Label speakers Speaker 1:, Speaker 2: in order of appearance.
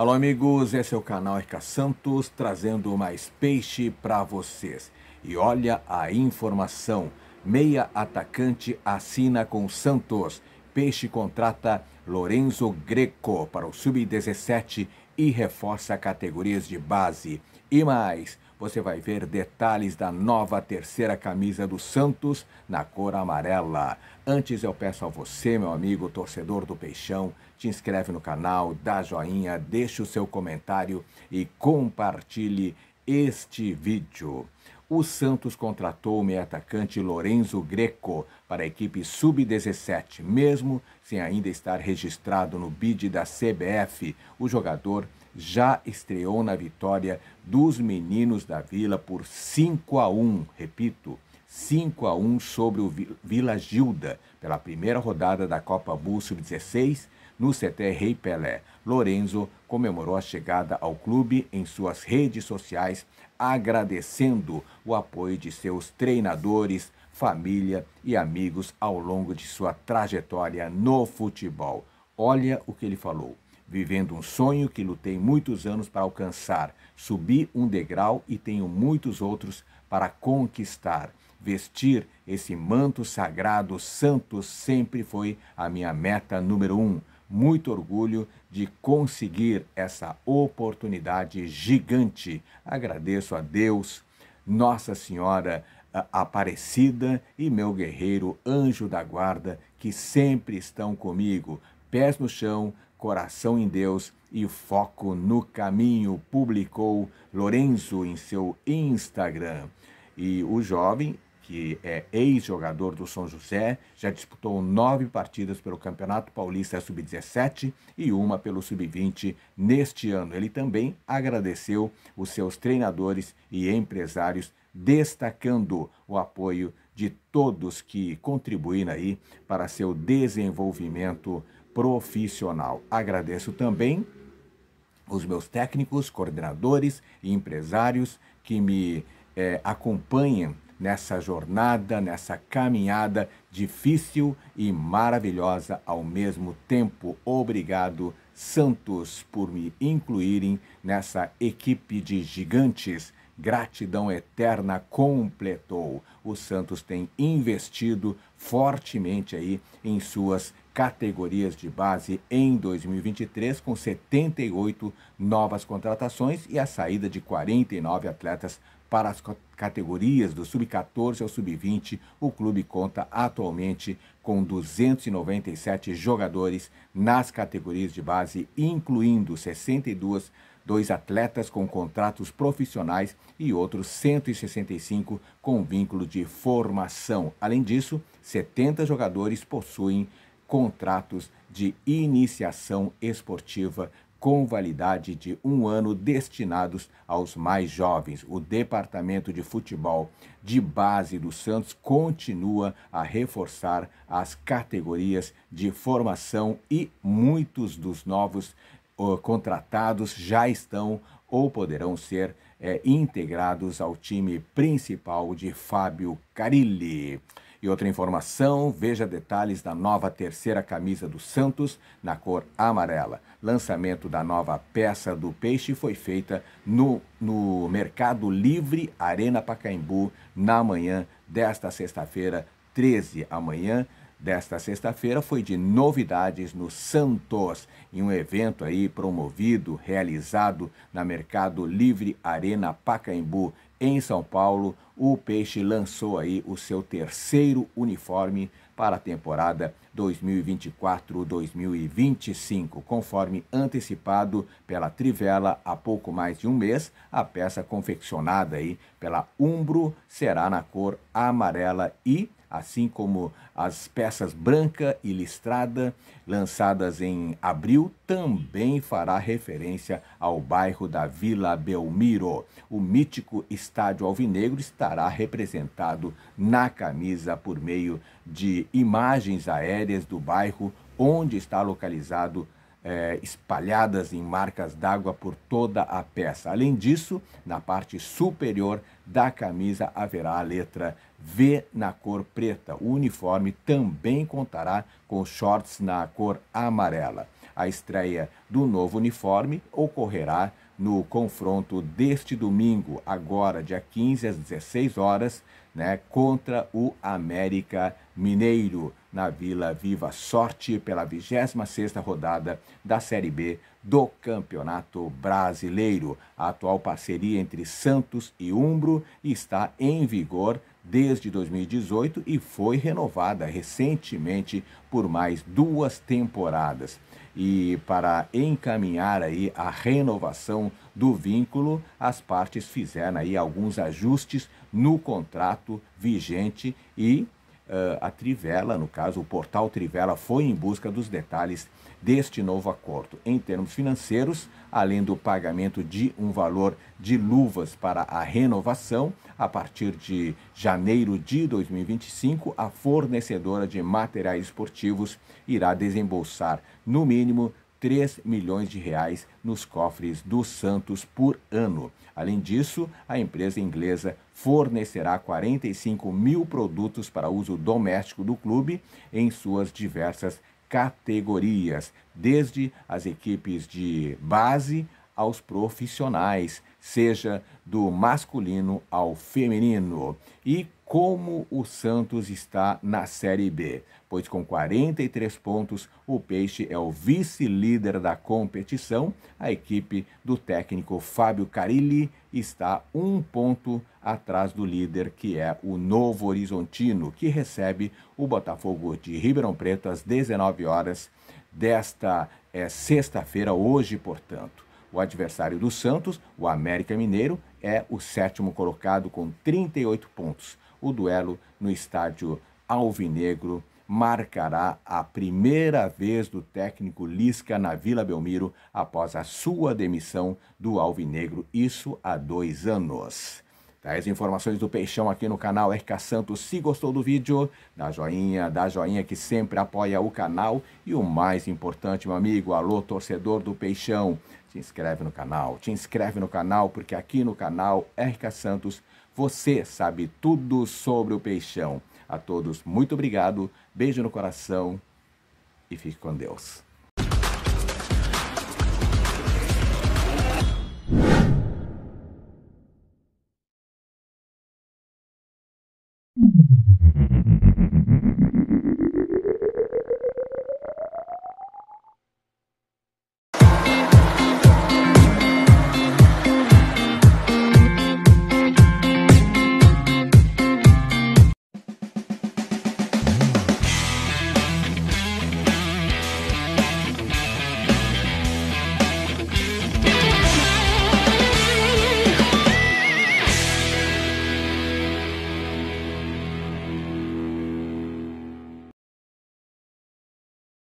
Speaker 1: Alô, amigos, esse é o canal RK Santos trazendo mais peixe para vocês. E olha a informação: meia atacante assina com Santos. Peixe contrata Lorenzo Greco para o Sub-17 e reforça categorias de base. E mais você vai ver detalhes da nova terceira camisa do Santos na cor amarela. Antes eu peço a você, meu amigo torcedor do Peixão, te inscreve no canal, dá joinha, deixa o seu comentário e compartilhe este vídeo. O Santos contratou o meio atacante Lorenzo Greco para a equipe sub-17, mesmo sem ainda estar registrado no bid da CBF. O jogador já estreou na vitória dos meninos da Vila por 5 a 1, repito, 5 a 1 sobre o Vila Gilda, pela primeira rodada da Copa Bull Sub-16 no CT Rei Pelé. Lorenzo comemorou a chegada ao clube em suas redes sociais, agradecendo o apoio de seus treinadores, família e amigos ao longo de sua trajetória no futebol. Olha o que ele falou vivendo um sonho que lutei muitos anos para alcançar. Subi um degrau e tenho muitos outros para conquistar. Vestir esse manto sagrado santo sempre foi a minha meta número um. Muito orgulho de conseguir essa oportunidade gigante. Agradeço a Deus, Nossa Senhora Aparecida e meu guerreiro anjo da guarda que sempre estão comigo, pés no chão, coração em Deus e foco no caminho, publicou Lourenço em seu Instagram. E o jovem, que é ex-jogador do São José, já disputou nove partidas pelo Campeonato Paulista Sub-17 e uma pelo Sub-20 neste ano. Ele também agradeceu os seus treinadores e empresários, destacando o apoio de todos que contribuíram aí para seu desenvolvimento profissional. Agradeço também os meus técnicos, coordenadores e empresários que me é, acompanham nessa jornada, nessa caminhada difícil e maravilhosa ao mesmo tempo. Obrigado, Santos, por me incluírem nessa equipe de gigantes. Gratidão eterna completou. O Santos tem investido fortemente aí em suas categorias de base em 2023, com 78 novas contratações e a saída de 49 atletas para as categorias do sub-14 ao sub-20, o clube conta atualmente com 297 jogadores nas categorias de base, incluindo 62 dois atletas com contratos profissionais e outros 165 com vínculo de formação. Além disso, 70 jogadores possuem contratos de iniciação esportiva com validade de um ano destinados aos mais jovens. O Departamento de Futebol de Base do Santos continua a reforçar as categorias de formação e muitos dos novos uh, contratados já estão ou poderão ser é, integrados ao time principal de Fábio Carilli. E outra informação, veja detalhes da nova terceira camisa do Santos na cor amarela. Lançamento da nova peça do Peixe foi feita no, no Mercado Livre Arena Pacaembu na manhã desta sexta-feira, 13 amanhã desta sexta-feira foi de novidades no Santos, em um evento aí promovido, realizado na Mercado Livre Arena Pacaembu, em São Paulo. O Peixe lançou aí o seu terceiro uniforme para a temporada 2024-2025. Conforme antecipado pela Trivela há pouco mais de um mês, a peça confeccionada aí pela Umbro será na cor amarela e assim como as peças branca e listrada, lançadas em abril, também fará referência ao bairro da Vila Belmiro. O mítico estádio alvinegro estará representado na camisa por meio de imagens aéreas do bairro onde está localizado é, espalhadas em marcas d'água por toda a peça. Além disso, na parte superior da camisa haverá a letra V na cor preta. O uniforme também contará com shorts na cor amarela. A estreia do novo uniforme ocorrerá no confronto deste domingo, agora dia 15 às 16 horas, né, contra o América Mineiro na Vila Viva Sorte pela 26ª rodada da Série B do Campeonato Brasileiro. A atual parceria entre Santos e Umbro está em vigor desde 2018 e foi renovada recentemente por mais duas temporadas. E para encaminhar aí a renovação do vínculo, as partes fizeram aí alguns ajustes no contrato vigente e ah, a Trivela, no caso, o portal Trivela foi em busca dos detalhes deste novo acordo. Em termos financeiros, além do pagamento de um valor de luvas para a renovação, a partir de janeiro de 2025, a fornecedora de materiais esportivos irá desembolsar, no mínimo, 3 milhões de reais nos cofres do Santos por ano. Além disso, a empresa inglesa fornecerá 45 mil produtos para uso doméstico do clube em suas diversas categorias, desde as equipes de base aos profissionais, seja do masculino ao feminino. E como o Santos está na Série B, pois com 43 pontos, o Peixe é o vice-líder da competição. A equipe do técnico Fábio Carilli está um ponto atrás do líder, que é o Novo Horizontino, que recebe o Botafogo de Ribeirão Preto às 19 horas desta é, sexta-feira, hoje, portanto. O adversário do Santos, o América Mineiro, é o sétimo colocado com 38 pontos o duelo no estádio Alvinegro marcará a primeira vez do técnico Lisca na Vila Belmiro após a sua demissão do Alvinegro, isso há dois anos. as informações do Peixão aqui no canal RK Santos. Se gostou do vídeo, dá joinha, dá joinha que sempre apoia o canal. E o mais importante, meu amigo, alô torcedor do Peixão, te inscreve no canal, te inscreve no canal, porque aqui no canal RK Santos você sabe tudo sobre o peixão. A todos, muito obrigado, beijo no coração e fique com Deus.